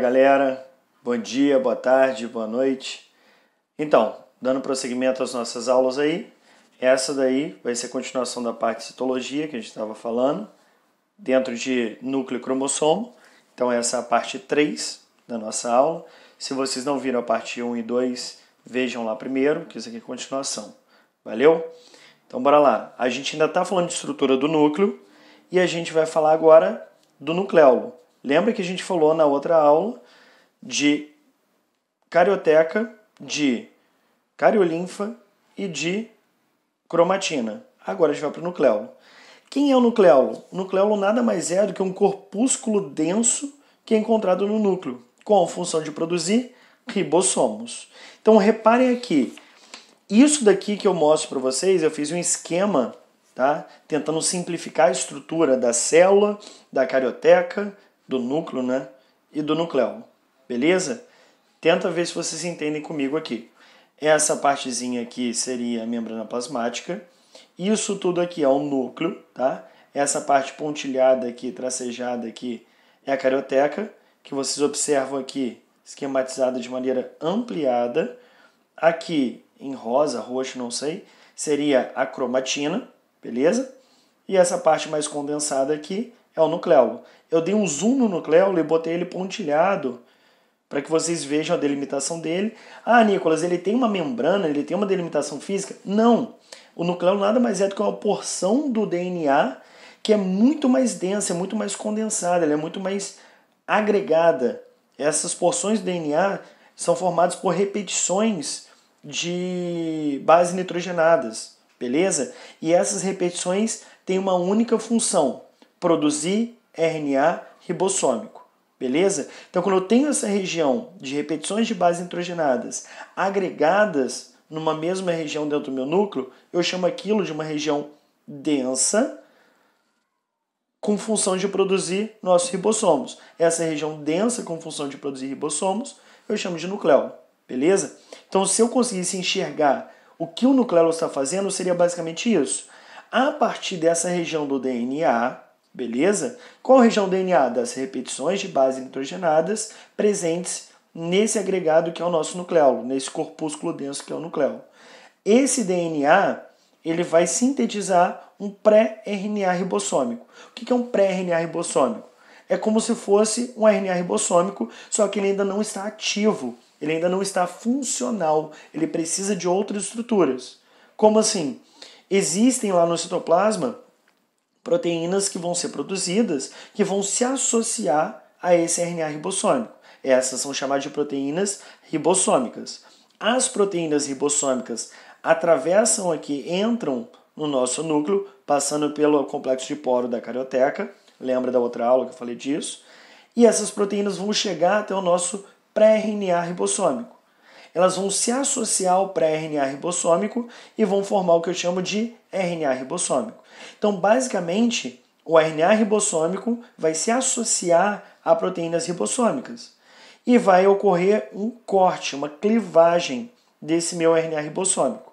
galera. Bom dia, boa tarde, boa noite. Então, dando prosseguimento às nossas aulas aí, essa daí vai ser a continuação da parte de citologia que a gente estava falando, dentro de núcleo cromossomo. Então, essa é a parte 3 da nossa aula. Se vocês não viram a parte 1 e 2, vejam lá primeiro, que isso aqui é continuação. Valeu? Então, bora lá. A gente ainda está falando de estrutura do núcleo e a gente vai falar agora do nucleolo. Lembra que a gente falou na outra aula de carioteca, de cariolinfa e de cromatina. Agora a gente vai para o nucleolo. Quem é o nucleolo? O nucleolo nada mais é do que um corpúsculo denso que é encontrado no núcleo, com a função de produzir ribossomos. Então reparem aqui, isso daqui que eu mostro para vocês, eu fiz um esquema, tá? Tentando simplificar a estrutura da célula, da carioteca, do núcleo né, e do núcleo, Beleza? Tenta ver se vocês entendem comigo aqui. Essa partezinha aqui seria a membrana plasmática. Isso tudo aqui é o núcleo, tá? Essa parte pontilhada aqui, tracejada aqui, é a carioteca, que vocês observam aqui, esquematizada de maneira ampliada. Aqui, em rosa, roxo, não sei, seria a cromatina, beleza? E essa parte mais condensada aqui é o nucleolo. Eu dei um zoom no nucleolo e botei ele pontilhado para que vocês vejam a delimitação dele. Ah, Nicolas, ele tem uma membrana, ele tem uma delimitação física? Não. O nucleolo nada mais é do que uma porção do DNA que é muito mais densa, é muito mais condensada, ela é muito mais agregada. Essas porções do DNA são formadas por repetições de bases nitrogenadas, beleza? E essas repetições têm uma única função, produzir RNA ribossômico. Beleza? Então, quando eu tenho essa região de repetições de bases nitrogenadas agregadas numa mesma região dentro do meu núcleo, eu chamo aquilo de uma região densa com função de produzir nossos ribossomos. Essa região densa com função de produzir ribossomos, eu chamo de núcleo, Beleza? Então, se eu conseguisse enxergar o que o núcleo está fazendo, seria basicamente isso. A partir dessa região do DNA, Beleza? Qual região do DNA? Das repetições de base nitrogenadas presentes nesse agregado que é o nosso nucleolo, nesse corpúsculo denso que é o nucleolo. Esse DNA ele vai sintetizar um pré-RNA ribossômico. O que é um pré-RNA ribossômico? É como se fosse um RNA ribossômico, só que ele ainda não está ativo, ele ainda não está funcional, ele precisa de outras estruturas. Como assim? Existem lá no citoplasma proteínas que vão ser produzidas que vão se associar a esse RNA ribossômico. Essas são chamadas de proteínas ribossômicas. As proteínas ribossômicas atravessam aqui, entram no nosso núcleo, passando pelo complexo de poro da carioteca. Lembra da outra aula que eu falei disso? E essas proteínas vão chegar até o nosso pré-RNA ribossômico elas vão se associar ao pré-RNA ribossômico e vão formar o que eu chamo de RNA ribossômico. Então, basicamente, o RNA ribossômico vai se associar a proteínas ribossômicas e vai ocorrer um corte, uma clivagem desse meu RNA ribossômico.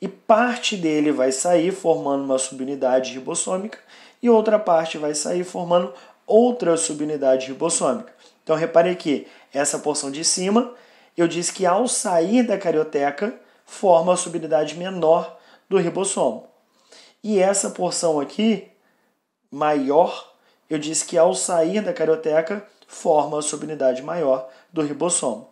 E parte dele vai sair formando uma subunidade ribossômica e outra parte vai sair formando outra subunidade ribossômica. Então repare aqui essa porção de cima eu disse que ao sair da carioteca, forma a subunidade menor do ribossomo. E essa porção aqui, maior, eu disse que ao sair da carioteca, forma a subunidade maior do ribossomo.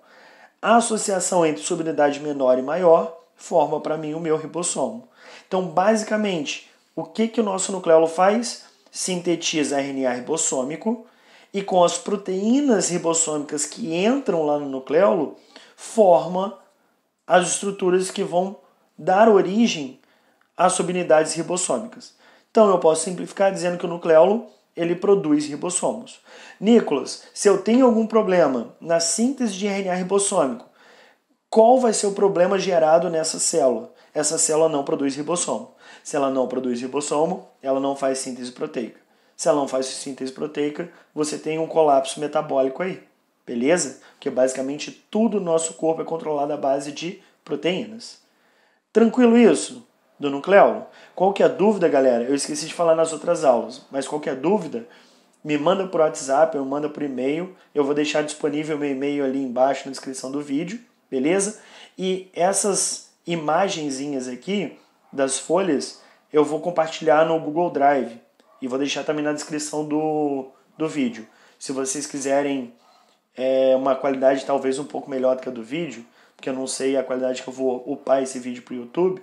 A associação entre subunidade menor e maior forma para mim o meu ribossomo. Então, basicamente, o que, que o nosso nucleolo faz? Sintetiza RNA ribossômico e com as proteínas ribossômicas que entram lá no nucleolo, forma as estruturas que vão dar origem às subunidades ribossômicas. Então eu posso simplificar dizendo que o nucleolo ele produz ribossomos. Nicolas, se eu tenho algum problema na síntese de RNA ribossômico, qual vai ser o problema gerado nessa célula? Essa célula não produz ribossomo. Se ela não produz ribossomo, ela não faz síntese proteica. Se ela não faz síntese proteica, você tem um colapso metabólico aí beleza? Porque basicamente tudo o nosso corpo é controlado à base de proteínas. Tranquilo isso? Do nucleolo? Qual que é a dúvida, galera? Eu esqueci de falar nas outras aulas, mas qual que é a dúvida? Me manda por WhatsApp, eu manda por e-mail. Eu vou deixar disponível meu e-mail ali embaixo na descrição do vídeo, beleza? E essas imagenzinhas aqui das folhas eu vou compartilhar no Google Drive e vou deixar também na descrição do, do vídeo. Se vocês quiserem é, uma qualidade talvez um pouco melhor do que a do vídeo, porque eu não sei a qualidade que eu vou upar esse vídeo para o YouTube,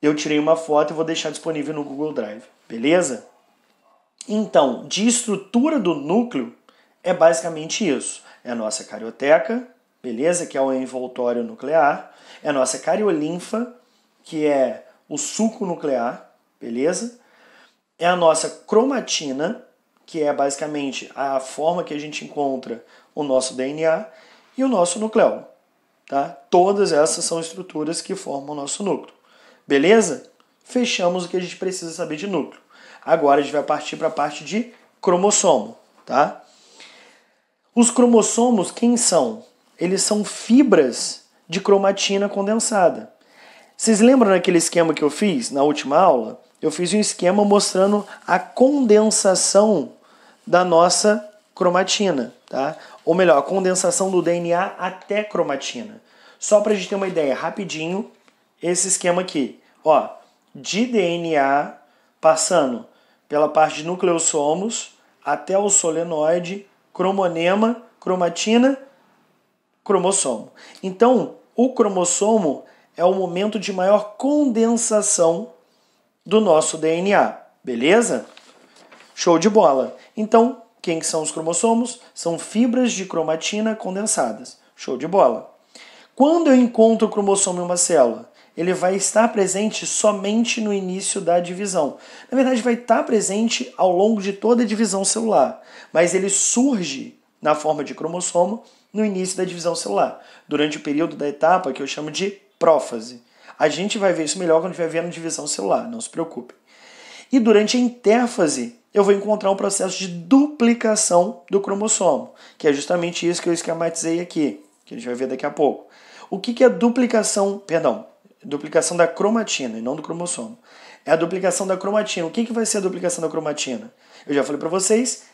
eu tirei uma foto e vou deixar disponível no Google Drive, beleza? Então, de estrutura do núcleo, é basicamente isso. É a nossa carioteca, beleza? Que é o envoltório nuclear. É a nossa cariolinfa, que é o suco nuclear, beleza? É a nossa cromatina, que é basicamente a forma que a gente encontra o nosso DNA e o nosso nucleol. Tá? Todas essas são estruturas que formam o nosso núcleo. Beleza? Fechamos o que a gente precisa saber de núcleo. Agora a gente vai partir para a parte de cromossomo. Tá? Os cromossomos, quem são? Eles são fibras de cromatina condensada. Vocês lembram daquele esquema que eu fiz na última aula? Eu fiz um esquema mostrando a condensação da nossa cromatina, tá? Ou melhor, a condensação do DNA até cromatina. Só para a gente ter uma ideia rapidinho, esse esquema aqui, ó, de DNA passando pela parte de nucleossomos até o solenoide, cromonema, cromatina, cromossomo. Então, o cromossomo é o momento de maior condensação do nosso DNA, beleza? Show de bola. Então, quem são os cromossomos? São fibras de cromatina condensadas. Show de bola. Quando eu encontro o cromossomo em uma célula? Ele vai estar presente somente no início da divisão. Na verdade, vai estar presente ao longo de toda a divisão celular, mas ele surge na forma de cromossomo no início da divisão celular, durante o período da etapa que eu chamo de prófase. A gente vai ver isso melhor quando estiver vendo divisão celular, não se preocupe. E durante a interfase, eu vou encontrar um processo de duplicação do cromossomo, que é justamente isso que eu esquematizei aqui, que a gente vai ver daqui a pouco. O que, que é duplicação, perdão, duplicação da cromatina e não do cromossomo? É a duplicação da cromatina. O que, que vai ser a duplicação da cromatina? Eu já falei para vocês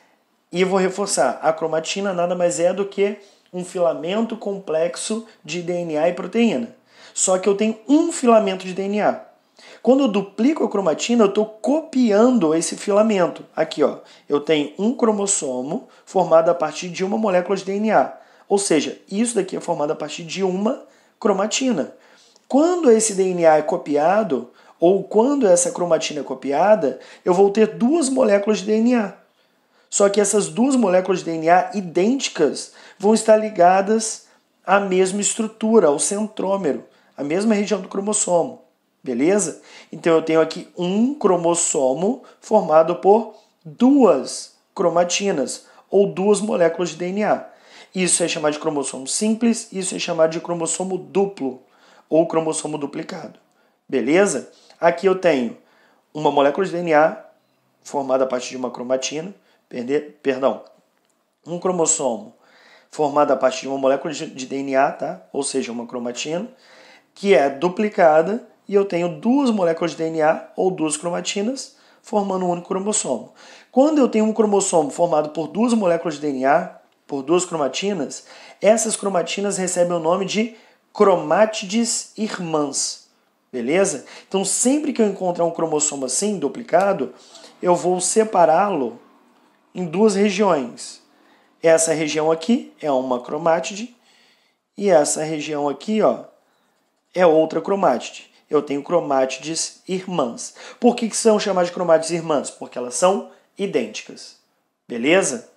e vou reforçar. A cromatina nada mais é do que um filamento complexo de DNA e proteína. Só que eu tenho um filamento de DNA. Quando eu duplico a cromatina, eu estou copiando esse filamento. Aqui, ó, eu tenho um cromossomo formado a partir de uma molécula de DNA. Ou seja, isso daqui é formado a partir de uma cromatina. Quando esse DNA é copiado, ou quando essa cromatina é copiada, eu vou ter duas moléculas de DNA. Só que essas duas moléculas de DNA idênticas vão estar ligadas à mesma estrutura, ao centrômero, à mesma região do cromossomo. Beleza? Então eu tenho aqui um cromossomo formado por duas cromatinas ou duas moléculas de DNA. Isso é chamado de cromossomo simples, isso é chamado de cromossomo duplo ou cromossomo duplicado. Beleza? Aqui eu tenho uma molécula de DNA formada a partir de uma cromatina, perdão, um cromossomo formado a partir de uma molécula de DNA, tá? Ou seja, uma cromatina, que é duplicada e eu tenho duas moléculas de DNA ou duas cromatinas formando um único cromossomo. Quando eu tenho um cromossomo formado por duas moléculas de DNA, por duas cromatinas, essas cromatinas recebem o nome de cromátides irmãs. Beleza? Então, sempre que eu encontrar um cromossomo assim, duplicado, eu vou separá-lo em duas regiões. Essa região aqui é uma cromátide e essa região aqui ó, é outra cromátide eu tenho cromátides irmãs. Por que, que são chamadas de cromátides irmãs? Porque elas são idênticas. Beleza?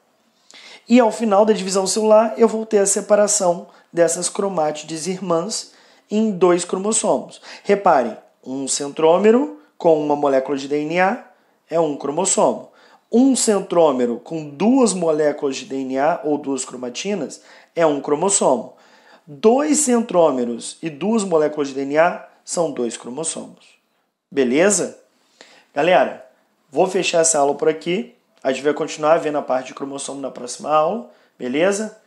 E ao final da divisão celular, eu vou ter a separação dessas cromátides irmãs em dois cromossomos. Reparem, um centrômero com uma molécula de DNA é um cromossomo. Um centrômero com duas moléculas de DNA ou duas cromatinas é um cromossomo. Dois centrômeros e duas moléculas de DNA são dois cromossomos. Beleza? Galera, vou fechar essa aula por aqui. A gente vai continuar vendo a parte de cromossomo na próxima aula, beleza?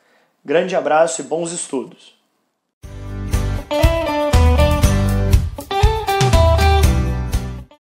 Grande abraço e bons estudos!